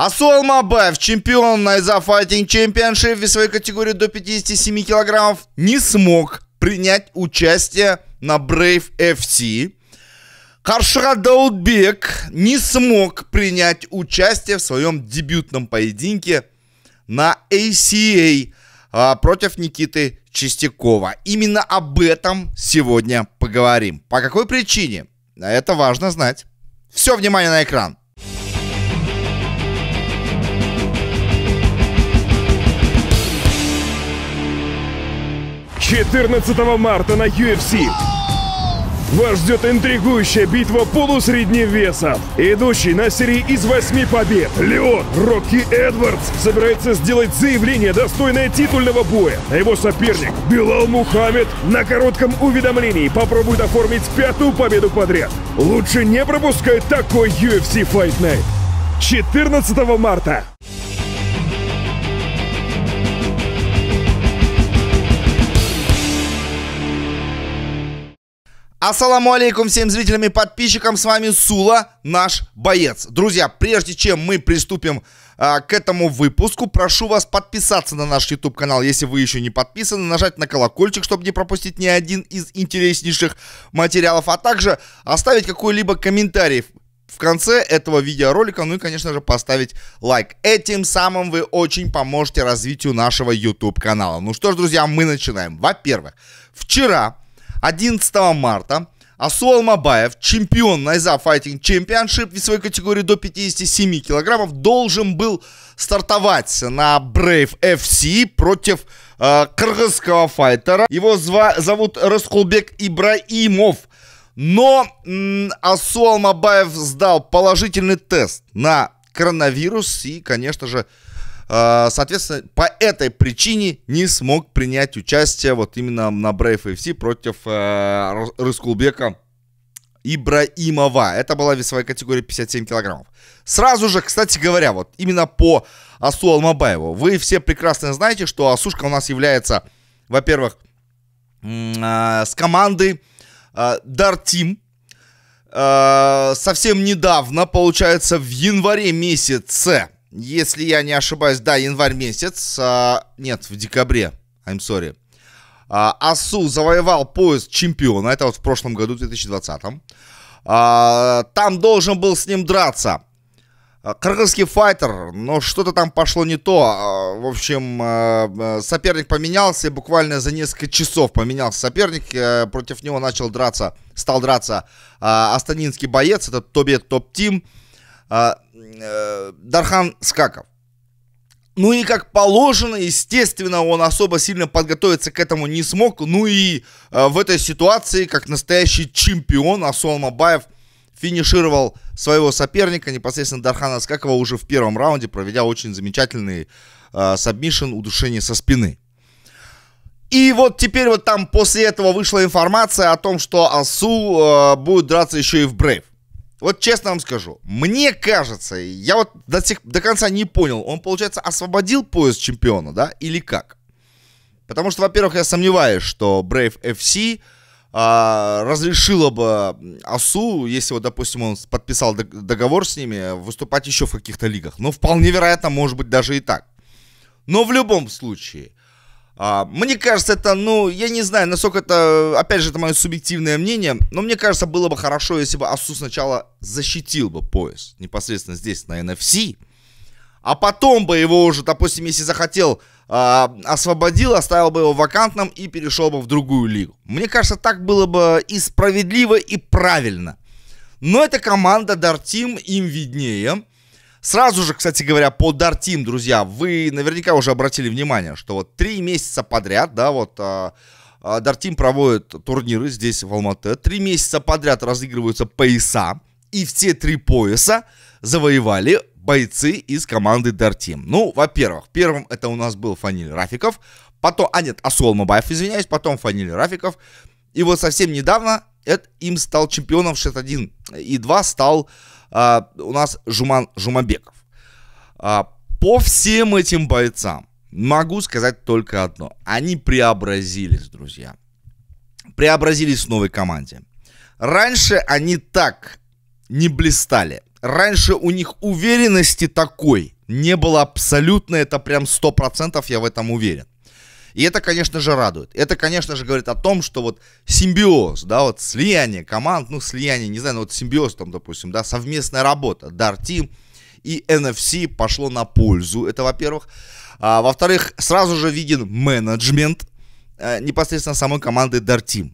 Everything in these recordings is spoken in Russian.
Асол Мабаев, чемпион на ISA Fighting Championship в своей категории до 57 килограммов, не смог принять участие на Brave FC. Харшра Даудбек не смог принять участие в своем дебютном поединке на ACA а, против Никиты Чистякова. Именно об этом сегодня поговорим. По какой причине? Это важно знать. Все внимание на экран. 14 марта на UFC. Вас ждет интригующая битва полусредневесов, идущий на серии из восьми побед. Леон Рокки Эдвардс собирается сделать заявление, достойное титульного боя. А его соперник Билал Мухаммед на коротком уведомлении попробует оформить пятую победу подряд. Лучше не пропускать такой UFC Fight Night. 14 марта. Ассаламу алейкум всем зрителям и подписчикам, с вами Сула, наш боец. Друзья, прежде чем мы приступим а, к этому выпуску, прошу вас подписаться на наш YouTube канал, если вы еще не подписаны, нажать на колокольчик, чтобы не пропустить ни один из интереснейших материалов, а также оставить какой-либо комментарий в конце этого видеоролика, ну и, конечно же, поставить лайк. Этим самым вы очень поможете развитию нашего YouTube канала. Ну что ж, друзья, мы начинаем. Во-первых, вчера 11 марта Асуал Мабаев, чемпион Найза Файтинг чемпионшип в своей категории до 57 килограммов, должен был стартовать на Brave FC против э, кыргызского файтера. Его зва- зовут Раскулбек Ибраимов. Но м- Асуал Мабаев сдал положительный тест на коронавирус и, конечно же, а, соответственно, по этой причине не смог принять участие вот именно на Brave FC против э, Рыскулбека Ибраимова. Это была весовая категория 57 килограммов. Сразу же, кстати говоря, вот именно по Асу Алмабаеву. Вы все прекрасно знаете, что Асушка у нас является, во-первых, а, с команды Дартим. Team. А, совсем недавно, получается, в январе месяце если я не ошибаюсь, да, январь месяц, а, нет, в декабре, I'm sorry, а, АСУ завоевал пояс чемпиона, это вот в прошлом году, в 2020. А, там должен был с ним драться а, Кыргызский файтер, но что-то там пошло не то. А, в общем, а, соперник поменялся, буквально за несколько часов поменялся соперник. Э, против него начал драться, стал драться астанинский боец, это Тобе Топ Тим. Э, Дархан Скаков. Ну и как положено, естественно, он особо сильно подготовиться к этому не смог. Ну и э, в этой ситуации, как настоящий чемпион, Асул Мабаев финишировал своего соперника, непосредственно Дархана Скакова, уже в первом раунде, проведя очень замечательный э, сабмишин удушение со спины. И вот теперь вот там после этого вышла информация о том, что Асу э, будет драться еще и в Брейв. Вот честно вам скажу, мне кажется, я вот до, сих, до конца не понял, он, получается, освободил пояс чемпиона, да, или как? Потому что, во-первых, я сомневаюсь, что Brave FC а, разрешила бы АСУ, если вот, допустим, он подписал договор с ними, выступать еще в каких-то лигах. Но вполне вероятно, может быть, даже и так. Но в любом случае, а, мне кажется, это, ну, я не знаю, насколько это, опять же, это мое субъективное мнение, но мне кажется, было бы хорошо, если бы Асу сначала защитил бы пояс непосредственно здесь, на NFC, а потом бы его уже, допустим, если захотел, а, освободил, оставил бы его вакантным и перешел бы в другую лигу. Мне кажется, так было бы и справедливо, и правильно. Но эта команда Дартим им виднее – Сразу же, кстати говоря, по Dart Team, друзья, вы наверняка уже обратили внимание, что вот три месяца подряд, да, вот а, а, Dart Team проводит турниры здесь в Алмате. Три месяца подряд разыгрываются пояса, и все три пояса завоевали бойцы из команды Dart Team. Ну, во-первых, первым это у нас был Фаниль Рафиков, потом, а нет, Асуал Мабаев, извиняюсь, потом Фаниль Рафиков. И вот совсем недавно это, им стал чемпионом 61 и 2 стал а, у нас Жуман Жумабеков. А, по всем этим бойцам могу сказать только одно. Они преобразились, друзья. Преобразились в новой команде. Раньше они так не блистали. Раньше у них уверенности такой не было абсолютно. Это прям 100% я в этом уверен. И это, конечно же, радует. Это, конечно же, говорит о том, что вот симбиоз, да, вот слияние команд, ну, слияние, не знаю, ну, вот симбиоз там, допустим, да, совместная работа, Dart Team и NFC пошло на пользу, это во-первых. А, во-вторых, сразу же виден менеджмент а, непосредственно самой команды Dart Team.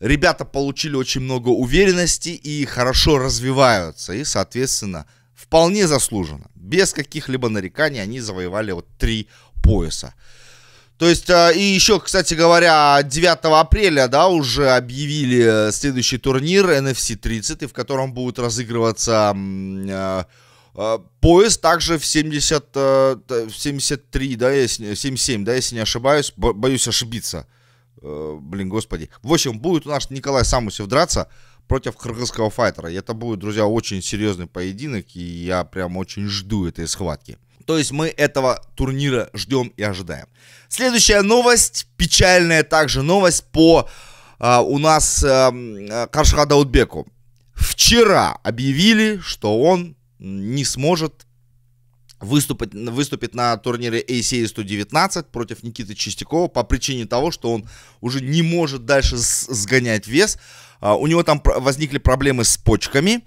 Ребята получили очень много уверенности и хорошо развиваются, и, соответственно, вполне заслуженно, без каких-либо нареканий они завоевали вот три пояса. То есть, а, и еще, кстати говоря, 9 апреля, да, уже объявили э, следующий турнир NFC 30, в котором будет разыгрываться а, а, поезд также в 70, э, в 73, да, если, 77, да, если не ошибаюсь, боюсь ошибиться. Э, блин, господи. В общем, будет у нас Николай Самусев драться против кыргызского файтера. это будет, друзья, очень серьезный поединок, и я прям очень жду этой схватки. То есть мы этого турнира ждем и ожидаем. Следующая новость, печальная также новость по э, у нас эм, э, Каршха Даутбеку. Вчера объявили, что он не сможет выступить, выступит на турнире ACA 119 против Никиты Чистякова по причине того, что он уже не может дальше сгонять вес. А, у него там возникли проблемы с почками.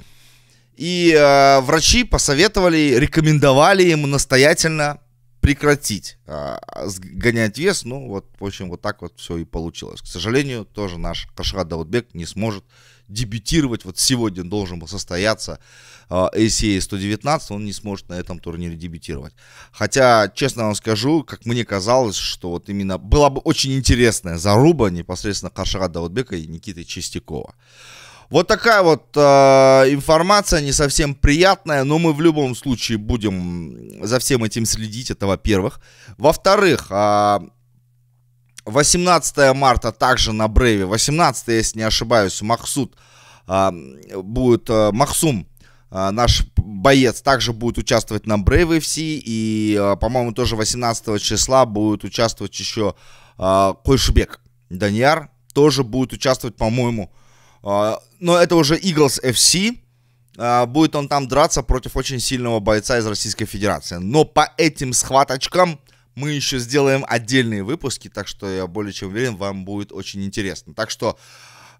И э, врачи посоветовали, рекомендовали ему настоятельно прекратить э, гонять вес. Ну, вот, в общем, вот так вот все и получилось. К сожалению, тоже наш Кашхат Даутбек не сможет дебютировать. Вот сегодня должен был состояться э, ACA 119, он не сможет на этом турнире дебютировать. Хотя, честно вам скажу, как мне казалось, что вот именно была бы очень интересная заруба непосредственно Каршага Даутбека и Никиты Чистякова. Вот такая вот э, информация, не совсем приятная, но мы в любом случае будем за всем этим следить, это во-первых. Во-вторых, э, а, 18 марта также на Брейве, 18, если не ошибаюсь, Махсуд э, будет, э, Махсум, э, наш боец, также будет участвовать на Брейве FC, и, э, по-моему, тоже 18 числа будет участвовать еще э, Койшбек Даньяр, тоже будет участвовать, по-моему, а, но это уже Eagles FC. А, будет он там драться против очень сильного бойца из Российской Федерации. Но по этим схваточкам мы еще сделаем отдельные выпуски, так что я более чем уверен, вам будет очень интересно. Так что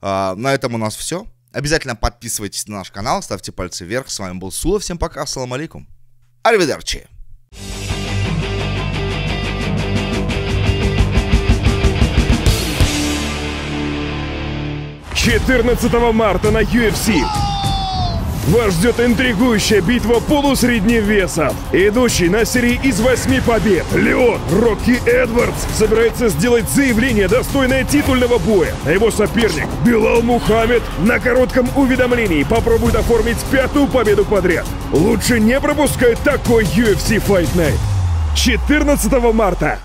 а, на этом у нас все. Обязательно подписывайтесь на наш канал, ставьте пальцы вверх. С вами был Сула. Всем пока. Ассаламу алейкум. Arrivederci. 14 марта на UFC. Вас ждет интригующая битва полусредневесов. Идущий на серии из восьми побед, Леон Рокки Эдвардс собирается сделать заявление, достойное титульного боя. А его соперник Билал Мухаммед на коротком уведомлении попробует оформить пятую победу подряд. Лучше не пропускать такой UFC Fight Night. 14 марта